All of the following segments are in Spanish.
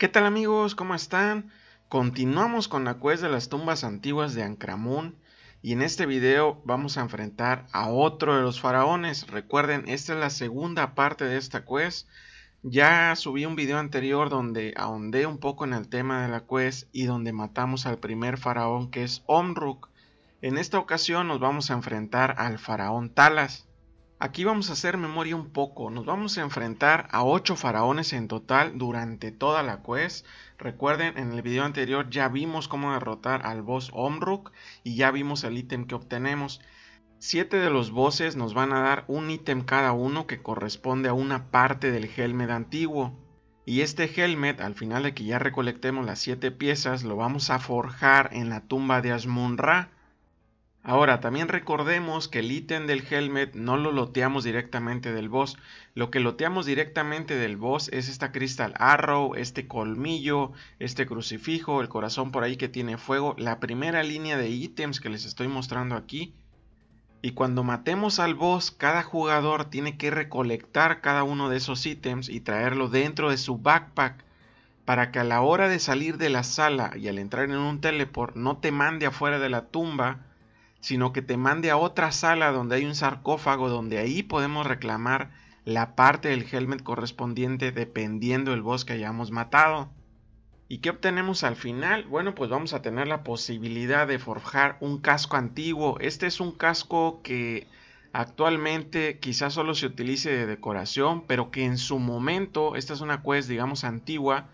¿Qué tal amigos? ¿Cómo están? Continuamos con la quest de las tumbas antiguas de Ancramón y en este video vamos a enfrentar a otro de los faraones. Recuerden, esta es la segunda parte de esta quest. Ya subí un video anterior donde ahondé un poco en el tema de la quest y donde matamos al primer faraón que es Omruk. En esta ocasión nos vamos a enfrentar al faraón Talas. Aquí vamos a hacer memoria un poco, nos vamos a enfrentar a 8 faraones en total durante toda la quest. Recuerden, en el video anterior ya vimos cómo derrotar al boss Omruk y ya vimos el ítem que obtenemos. 7 de los bosses nos van a dar un ítem cada uno que corresponde a una parte del helmet antiguo. Y este helmet, al final de que ya recolectemos las 7 piezas, lo vamos a forjar en la tumba de Asmunra. Ahora, también recordemos que el ítem del helmet no lo loteamos directamente del boss. Lo que loteamos directamente del boss es esta cristal Arrow, este colmillo, este crucifijo, el corazón por ahí que tiene fuego, la primera línea de ítems que les estoy mostrando aquí. Y cuando matemos al boss, cada jugador tiene que recolectar cada uno de esos ítems y traerlo dentro de su backpack para que a la hora de salir de la sala y al entrar en un teleport no te mande afuera de la tumba sino que te mande a otra sala donde hay un sarcófago, donde ahí podemos reclamar la parte del helmet correspondiente dependiendo del boss que hayamos matado. ¿Y qué obtenemos al final? Bueno, pues vamos a tener la posibilidad de forjar un casco antiguo. Este es un casco que actualmente quizás solo se utilice de decoración, pero que en su momento, esta es una quest digamos antigua,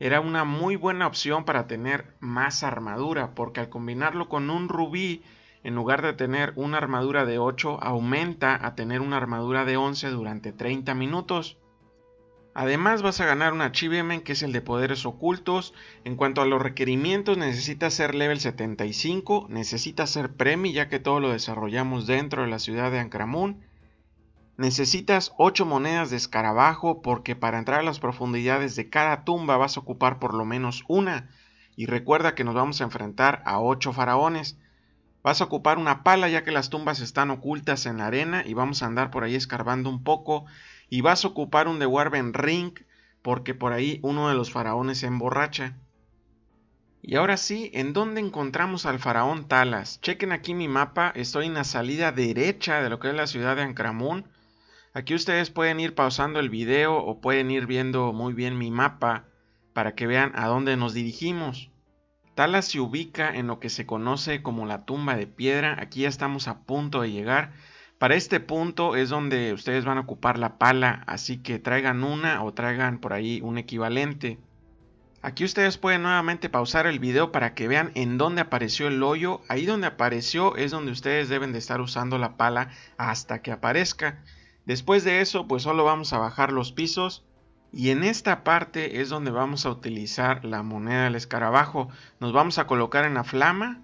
era una muy buena opción para tener más armadura, porque al combinarlo con un rubí en lugar de tener una armadura de 8, aumenta a tener una armadura de 11 durante 30 minutos. Además vas a ganar un achievement que es el de poderes ocultos. En cuanto a los requerimientos, necesitas ser level 75, necesitas ser premi ya que todo lo desarrollamos dentro de la ciudad de Ancramun. Necesitas 8 monedas de escarabajo porque para entrar a las profundidades de cada tumba vas a ocupar por lo menos una. Y recuerda que nos vamos a enfrentar a 8 faraones. Vas a ocupar una pala ya que las tumbas están ocultas en la arena y vamos a andar por ahí escarbando un poco. Y vas a ocupar un The Warben Ring porque por ahí uno de los faraones se emborracha. Y ahora sí, ¿en dónde encontramos al faraón Talas? Chequen aquí mi mapa, estoy en la salida derecha de lo que es la ciudad de Ancramón. Aquí ustedes pueden ir pausando el video o pueden ir viendo muy bien mi mapa para que vean a dónde nos dirigimos. Tala se ubica en lo que se conoce como la tumba de piedra. Aquí ya estamos a punto de llegar. Para este punto es donde ustedes van a ocupar la pala, así que traigan una o traigan por ahí un equivalente. Aquí ustedes pueden nuevamente pausar el video para que vean en dónde apareció el hoyo. Ahí donde apareció es donde ustedes deben de estar usando la pala hasta que aparezca. Después de eso pues solo vamos a bajar los pisos y en esta parte es donde vamos a utilizar la moneda del escarabajo. Nos vamos a colocar en la flama.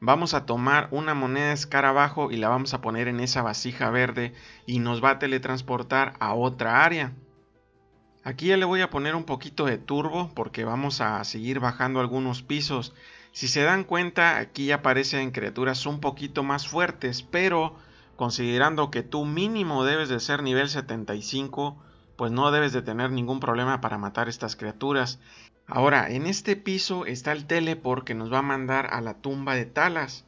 Vamos a tomar una moneda de escarabajo y la vamos a poner en esa vasija verde y nos va a teletransportar a otra área. Aquí ya le voy a poner un poquito de turbo porque vamos a seguir bajando algunos pisos. Si se dan cuenta, aquí ya aparecen criaturas un poquito más fuertes, pero considerando que tú mínimo debes de ser nivel 75, pues no debes de tener ningún problema para matar estas criaturas. Ahora, en este piso está el teleport que nos va a mandar a la tumba de Talas.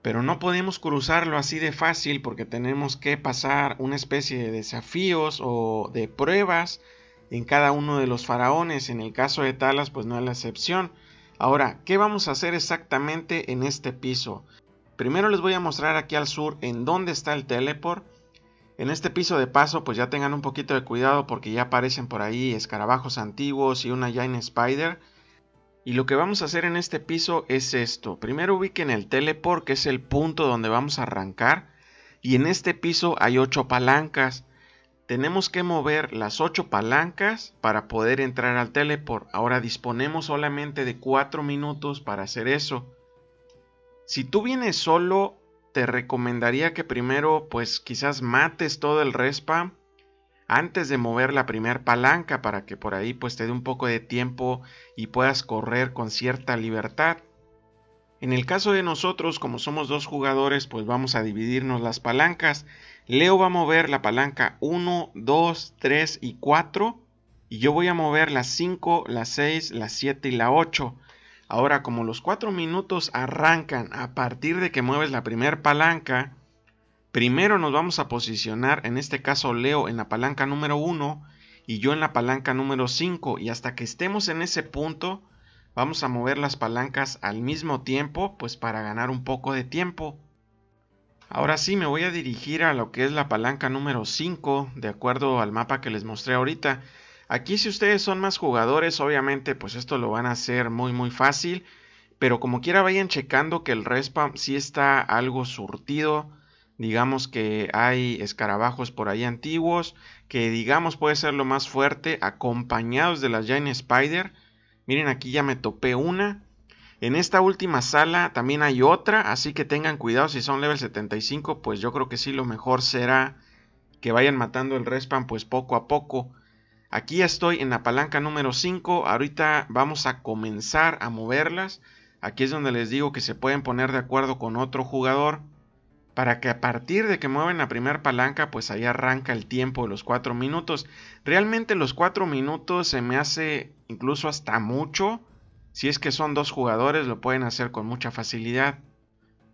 Pero no podemos cruzarlo así de fácil porque tenemos que pasar una especie de desafíos o de pruebas en cada uno de los faraones. En el caso de Talas, pues no es la excepción. Ahora, ¿qué vamos a hacer exactamente en este piso? Primero les voy a mostrar aquí al sur en dónde está el teleport en este piso de paso pues ya tengan un poquito de cuidado porque ya aparecen por ahí escarabajos antiguos y una Giant Spider. Y lo que vamos a hacer en este piso es esto. Primero ubiquen el teleport que es el punto donde vamos a arrancar. Y en este piso hay 8 palancas. Tenemos que mover las 8 palancas para poder entrar al teleport. Ahora disponemos solamente de 4 minutos para hacer eso. Si tú vienes solo te recomendaría que primero pues quizás mates todo el respa antes de mover la primera palanca para que por ahí pues te dé un poco de tiempo y puedas correr con cierta libertad. En el caso de nosotros, como somos dos jugadores, pues vamos a dividirnos las palancas. Leo va a mover la palanca 1, 2, 3 y 4. Y yo voy a mover la 5, la 6, la 7 y la 8. Ahora, como los cuatro minutos arrancan a partir de que mueves la primera palanca, primero nos vamos a posicionar, en este caso Leo en la palanca número 1 y yo en la palanca número 5 y hasta que estemos en ese punto vamos a mover las palancas al mismo tiempo pues para ganar un poco de tiempo. Ahora sí me voy a dirigir a lo que es la palanca número 5 de acuerdo al mapa que les mostré ahorita. Aquí si ustedes son más jugadores, obviamente pues esto lo van a hacer muy muy fácil. Pero como quiera vayan checando que el respawn sí está algo surtido. Digamos que hay escarabajos por ahí antiguos. Que digamos puede ser lo más fuerte. Acompañados de las Giant Spider. Miren aquí ya me topé una. En esta última sala también hay otra. Así que tengan cuidado si son level 75. Pues yo creo que sí lo mejor será que vayan matando el respawn pues poco a poco. Aquí estoy en la palanca número 5. Ahorita vamos a comenzar a moverlas. Aquí es donde les digo que se pueden poner de acuerdo con otro jugador. Para que a partir de que mueven la primera palanca, pues ahí arranca el tiempo de los 4 minutos. Realmente los 4 minutos se me hace incluso hasta mucho. Si es que son dos jugadores, lo pueden hacer con mucha facilidad.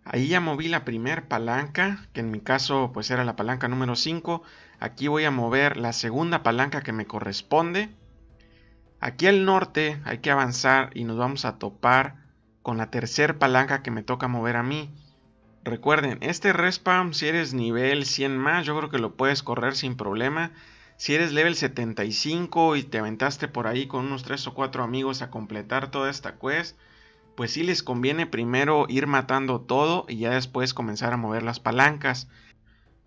Ahí ya moví la primer palanca, que en mi caso pues era la palanca número 5. Aquí voy a mover la segunda palanca que me corresponde. Aquí al norte hay que avanzar y nos vamos a topar con la tercer palanca que me toca mover a mí. Recuerden, este respawn si eres nivel 100 más, yo creo que lo puedes correr sin problema. Si eres level 75 y te aventaste por ahí con unos 3 o 4 amigos a completar toda esta quest, pues sí les conviene primero ir matando todo y ya después comenzar a mover las palancas.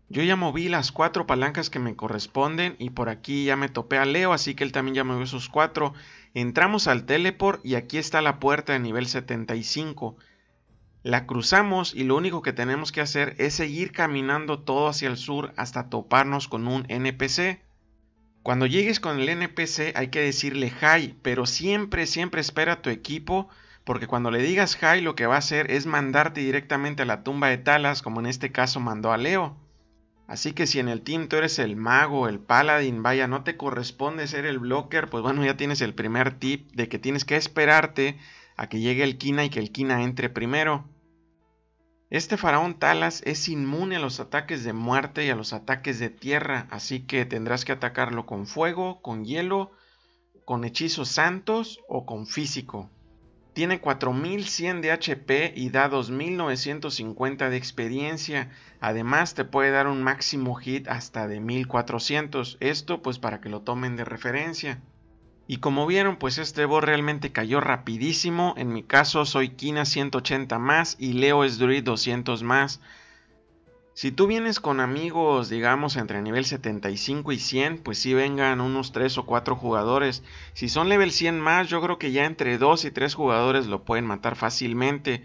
Yo ya moví las cuatro palancas que me corresponden y por aquí ya me topé a Leo, así que él también ya movió sus cuatro. Entramos al teleport y aquí está la puerta de nivel 75. La cruzamos y lo único que tenemos que hacer es seguir caminando todo hacia el sur hasta toparnos con un NPC. Cuando llegues con el NPC hay que decirle hi, pero siempre, siempre espera a tu equipo porque cuando le digas hi lo que va a hacer es mandarte directamente a la tumba de Talas, como en este caso mandó a Leo. Así que si en el team tú eres el mago, el paladín, vaya, no te corresponde ser el blocker, pues bueno, ya tienes el primer tip de que tienes que esperarte a que llegue el Kina y que el Kina entre primero. Este faraón Talas es inmune a los ataques de muerte y a los ataques de tierra, así que tendrás que atacarlo con fuego, con hielo, con hechizos santos o con físico. Tiene 4100 de HP y da 2950 de experiencia. Además te puede dar un máximo hit hasta de 1400. Esto pues para que lo tomen de referencia. Y como vieron pues este boss realmente cayó rapidísimo. En mi caso soy Kina 180 más y Leo es Druid 200 más. Si tú vienes con amigos, digamos, entre nivel 75 y 100, pues sí vengan unos 3 o 4 jugadores. Si son level 100 más, yo creo que ya entre 2 y 3 jugadores lo pueden matar fácilmente.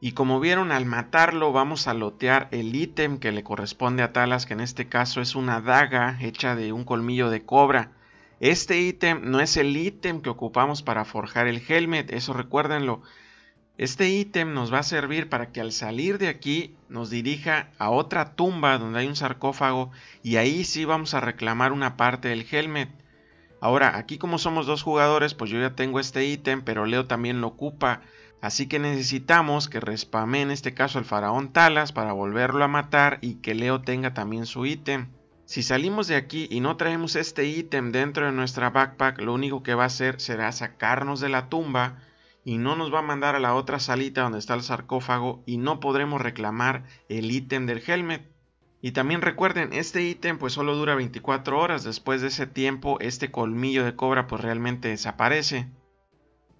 Y como vieron, al matarlo vamos a lotear el ítem que le corresponde a Talas, que en este caso es una daga hecha de un colmillo de cobra. Este ítem no es el ítem que ocupamos para forjar el helmet, eso recuérdenlo. Este ítem nos va a servir para que al salir de aquí nos dirija a otra tumba donde hay un sarcófago y ahí sí vamos a reclamar una parte del helmet. Ahora, aquí como somos dos jugadores, pues yo ya tengo este ítem, pero Leo también lo ocupa. Así que necesitamos que respame en este caso al faraón Talas para volverlo a matar y que Leo tenga también su ítem. Si salimos de aquí y no traemos este ítem dentro de nuestra backpack, lo único que va a hacer será sacarnos de la tumba y no nos va a mandar a la otra salita donde está el sarcófago y no podremos reclamar el ítem del helmet. Y también recuerden, este ítem pues solo dura 24 horas, después de ese tiempo este colmillo de cobra pues realmente desaparece.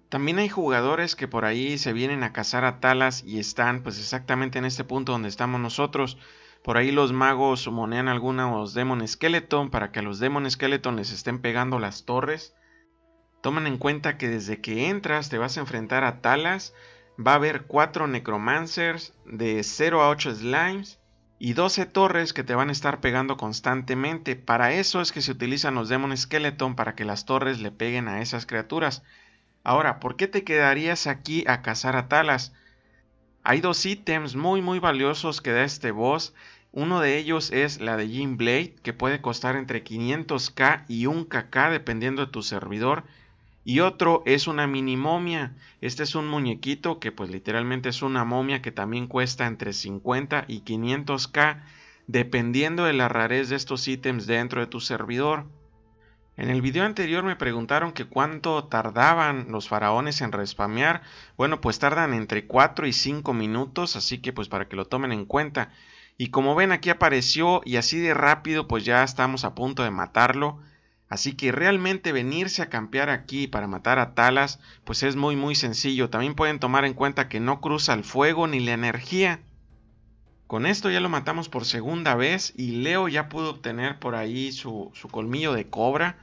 También hay jugadores que por ahí se vienen a cazar a Talas y están pues exactamente en este punto donde estamos nosotros. Por ahí los magos monean algunos Demon Skeleton para que los Demon Skeleton les estén pegando las torres Toman en cuenta que desde que entras te vas a enfrentar a Talas, va a haber 4 Necromancers de 0 a 8 Slimes y 12 torres que te van a estar pegando constantemente. Para eso es que se utilizan los Demon Skeleton para que las torres le peguen a esas criaturas. Ahora, ¿por qué te quedarías aquí a cazar a Talas? Hay dos ítems muy muy valiosos que da este boss. Uno de ellos es la de Jim Blade, que puede costar entre 500k y 1kk dependiendo de tu servidor. Y otro es una mini momia. Este es un muñequito que pues literalmente es una momia que también cuesta entre 50 y 500k dependiendo de la rarez de estos ítems dentro de tu servidor. En el video anterior me preguntaron que cuánto tardaban los faraones en respamear. Bueno, pues tardan entre 4 y 5 minutos, así que pues para que lo tomen en cuenta. Y como ven aquí apareció y así de rápido pues ya estamos a punto de matarlo. Así que realmente venirse a campear aquí para matar a Talas, pues es muy muy sencillo. También pueden tomar en cuenta que no cruza el fuego ni la energía. Con esto ya lo matamos por segunda vez y Leo ya pudo obtener por ahí su, colmillo de cobra.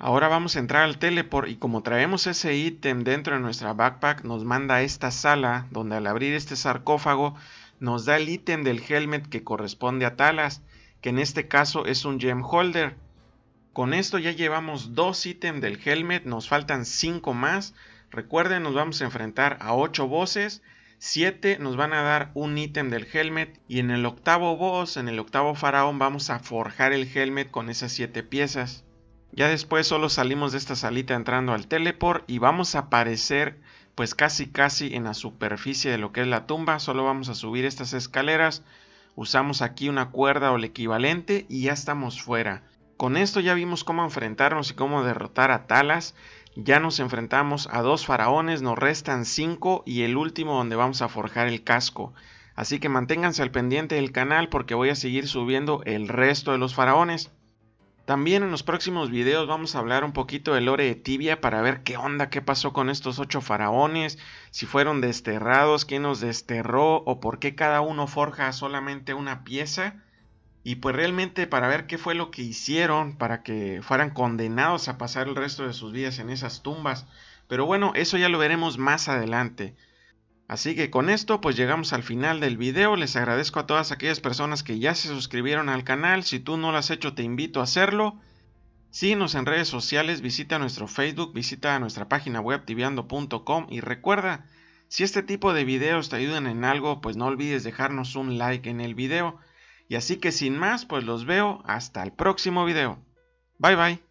Ahora vamos a entrar al teleport y como traemos ese ítem dentro de nuestra backpack nos manda a esta sala donde al abrir este sarcófago nos da el ítem del helmet que corresponde a Talas, que en este caso es un gem holder. Con esto ya llevamos dos ítems del helmet, nos faltan cinco más. Recuerden, nos vamos a enfrentar a ocho voces, siete nos van a dar un ítem del helmet y en el octavo boss, en el octavo faraón vamos a forjar el helmet con esas siete piezas. Ya después solo salimos de esta salita entrando al teleport y vamos a aparecer pues casi casi en la superficie de lo que es la tumba, solo vamos a subir estas escaleras, usamos aquí una cuerda o el equivalente y ya estamos fuera. Con esto ya vimos cómo enfrentarnos y cómo derrotar a Talas. Ya nos enfrentamos a dos faraones, nos restan cinco y el último donde vamos a forjar el casco. Así que manténganse al pendiente del canal porque voy a seguir subiendo el resto de los faraones. También en los próximos videos vamos a hablar un poquito del lore de Tibia para ver qué onda, qué pasó con estos ocho faraones, si fueron desterrados, quién los desterró o por qué cada uno forja solamente una pieza. Y pues realmente para ver qué fue lo que hicieron para que fueran condenados a pasar el resto de sus vidas en esas tumbas. Pero bueno, eso ya lo veremos más adelante. Así que con esto pues llegamos al final del video, les agradezco a todas aquellas personas que ya se suscribieron al canal, si tú no lo has hecho te invito a hacerlo, síguenos en redes sociales, visita nuestro Facebook, visita nuestra página web tibiando.com y recuerda, si este tipo de videos te ayudan en algo pues no olvides dejarnos un like en el video, y así que sin más, pues los veo hasta el próximo video. Bye bye.